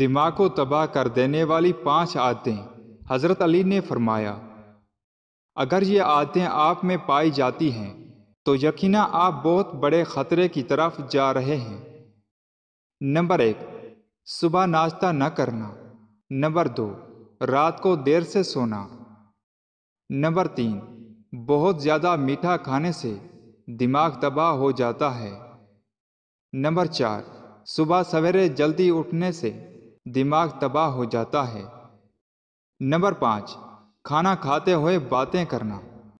दिमाग को तबाह कर देने वाली पांच आदतें हज़रत अली ने फरमाया अगर ये आदतें आप में पाई जाती हैं तो यकीन आप बहुत बड़े ख़तरे की तरफ जा रहे हैं नंबर एक सुबह नाश्ता न करना नंबर दो रात को देर से सोना नंबर तीन बहुत ज़्यादा मीठा खाने से दिमाग तबाह हो जाता है नंबर चार सुबह सवेरे जल्दी उठने से दिमाग तबाह हो जाता है नंबर पाँच खाना खाते हुए बातें करना